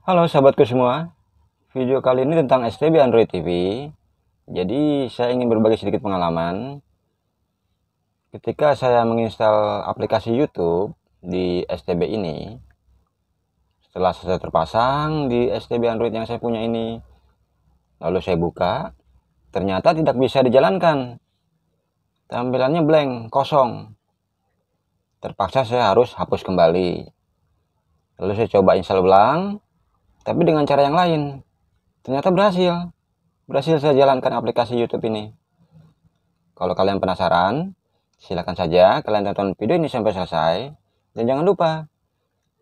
Halo sahabatku semua, video kali ini tentang STB Android TV. Jadi saya ingin berbagi sedikit pengalaman. Ketika saya menginstal aplikasi YouTube di STB ini, setelah saya terpasang di STB Android yang saya punya ini, lalu saya buka, ternyata tidak bisa dijalankan. Tampilannya blank, kosong. Terpaksa saya harus hapus kembali. Lalu saya coba install ulang, tapi dengan cara yang lain. Ternyata berhasil. Berhasil saya jalankan aplikasi YouTube ini. Kalau kalian penasaran, silakan saja kalian tonton video ini sampai selesai. Dan jangan lupa,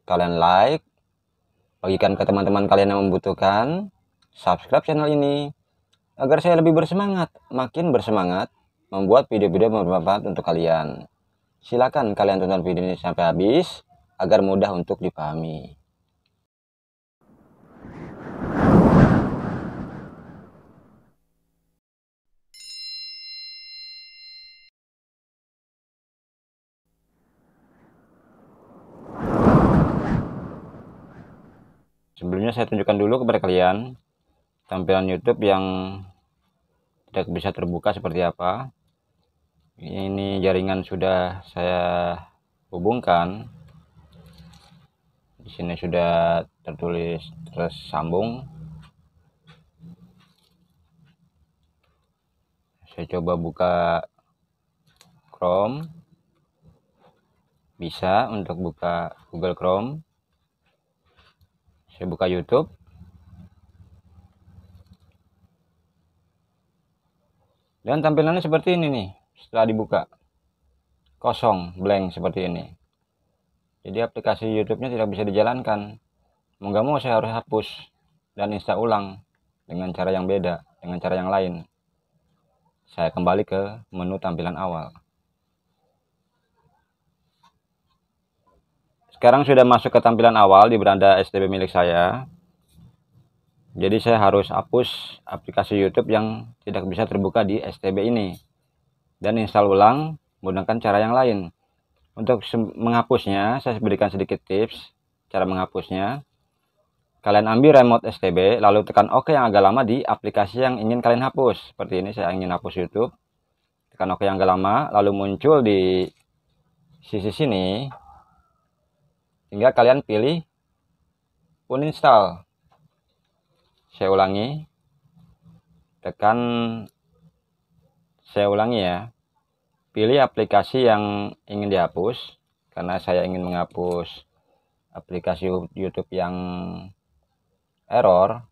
kalian like, bagikan ke teman-teman kalian yang membutuhkan, subscribe channel ini, agar saya lebih bersemangat, makin bersemangat, membuat video-video bermanfaat untuk kalian. Silakan kalian tonton video ini sampai habis, agar mudah untuk dipahami. sebelumnya saya tunjukkan dulu kepada kalian tampilan YouTube yang tidak bisa terbuka seperti apa ini jaringan sudah saya hubungkan di sini sudah tertulis tersambung saya coba buka Chrome bisa untuk buka Google Chrome saya buka YouTube dan tampilannya seperti ini nih setelah dibuka kosong blank seperti ini jadi aplikasi YouTube-nya tidak bisa dijalankan mau nggak mau saya harus hapus dan install ulang dengan cara yang beda dengan cara yang lain saya kembali ke menu tampilan awal Sekarang sudah masuk ke tampilan awal di beranda STB milik saya. Jadi saya harus hapus aplikasi YouTube yang tidak bisa terbuka di STB ini. Dan install ulang menggunakan cara yang lain. Untuk menghapusnya, saya berikan sedikit tips cara menghapusnya. Kalian ambil remote STB, lalu tekan OK yang agak lama di aplikasi yang ingin kalian hapus. Seperti ini saya ingin hapus YouTube. Tekan OK yang agak lama, lalu muncul di sisi sini Tinggal kalian pilih uninstall. Saya ulangi. Tekan saya ulangi ya. Pilih aplikasi yang ingin dihapus karena saya ingin menghapus aplikasi YouTube yang error.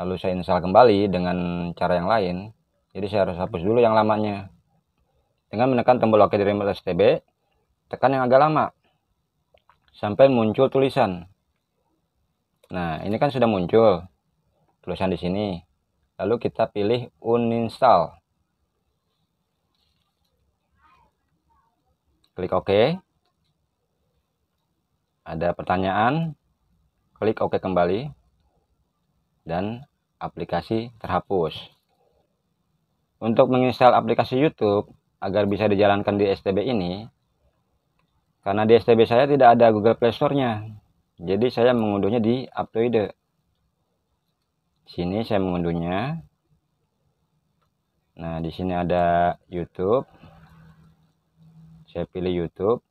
Lalu saya install kembali dengan cara yang lain. Jadi saya harus hapus dulu yang lamanya. Dengan menekan tombol OK di remote STB, tekan yang agak lama sampai muncul tulisan. Nah, ini kan sudah muncul tulisan di sini. Lalu kita pilih uninstall. Klik OK. Ada pertanyaan. Klik OK kembali. Dan aplikasi terhapus. Untuk menginstal aplikasi YouTube agar bisa dijalankan di STB ini, karena di STB saya tidak ada Google Play Store-nya. Jadi saya mengunduhnya di Aptoide. Sini saya mengunduhnya. Nah, di sini ada YouTube. Saya pilih YouTube.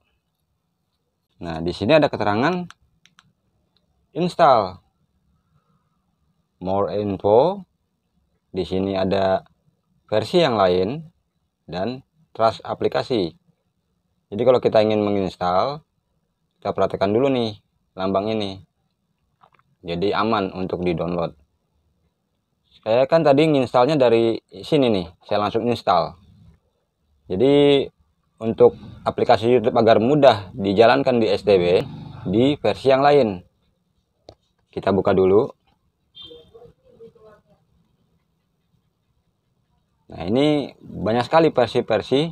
Nah, di sini ada keterangan install. More info. Di sini ada versi yang lain dan trust aplikasi jadi kalau kita ingin menginstal kita perhatikan dulu nih lambang ini jadi aman untuk di download saya kan tadi nginstalnya dari sini nih saya langsung install jadi untuk aplikasi YouTube agar mudah dijalankan di STB di versi yang lain kita buka dulu nah ini banyak sekali versi-versi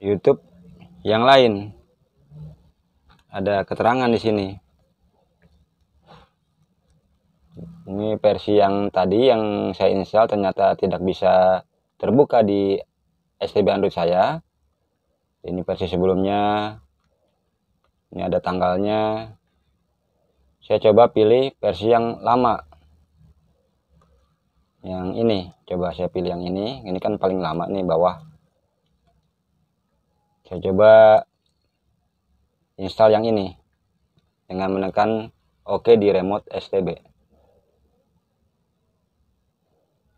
YouTube yang lain. Ada keterangan di sini. Ini versi yang tadi yang saya install ternyata tidak bisa terbuka di STB Android saya. Ini versi sebelumnya. Ini ada tanggalnya. Saya coba pilih versi yang lama. Yang ini, coba saya pilih yang ini. Ini kan paling lama nih bawah saya coba install yang ini dengan menekan OK di remote STB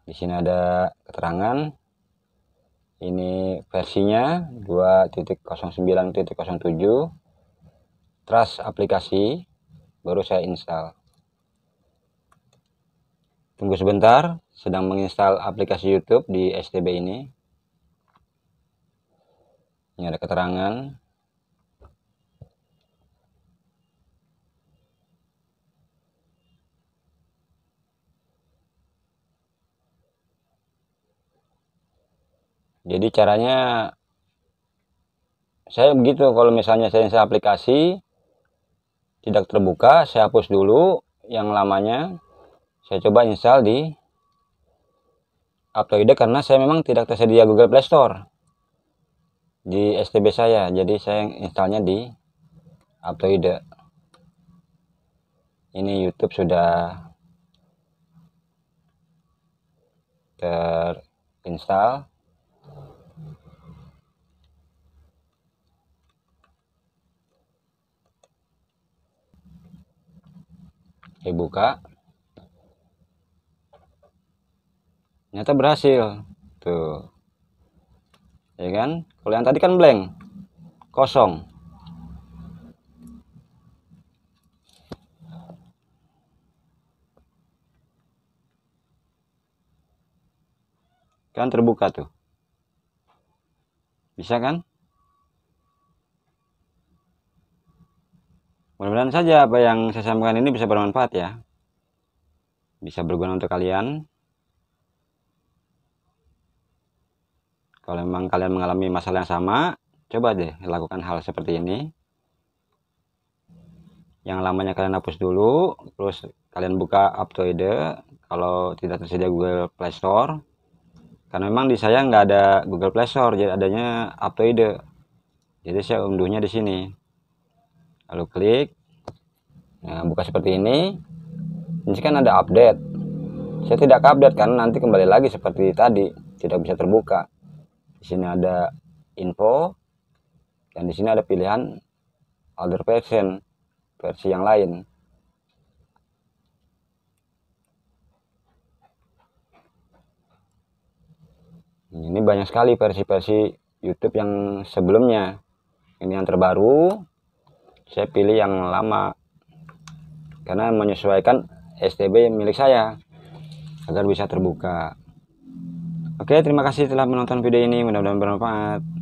di sini ada keterangan ini versinya 2.09.07 trust aplikasi baru saya install tunggu sebentar sedang menginstal aplikasi YouTube di STB ini ini ada keterangan. Jadi caranya saya begitu kalau misalnya saya, saya aplikasi tidak terbuka, saya hapus dulu yang lamanya. Saya coba install di App Store karena saya memang tidak tersedia Google Play Store di STB saya jadi saya installnya di Aptoide ini YouTube sudah terinstall dibuka ternyata berhasil tuh ya kan kalau yang tadi kan blank. Kosong. Kan terbuka tuh. Bisa kan? Mudah-mudahan saja apa yang saya sampaikan ini bisa bermanfaat ya. Bisa berguna untuk kalian. kalau memang kalian mengalami masalah yang sama coba deh lakukan hal seperti ini yang lamanya kalian hapus dulu terus kalian buka Aptoide kalau tidak tersedia Google Play Store karena memang di saya nggak ada Google Play Store jadi adanya Aptoide jadi saya unduhnya di sini lalu klik nah, buka seperti ini ini kan ada update saya tidak update karena nanti kembali lagi seperti tadi tidak bisa terbuka di sini ada info dan di sini ada pilihan other version, versi yang lain. Ini banyak sekali versi-versi YouTube yang sebelumnya. Ini yang terbaru. Saya pilih yang lama karena menyesuaikan STB milik saya agar bisa terbuka. Oke, terima kasih telah menonton video ini. Mudah-mudahan bermanfaat.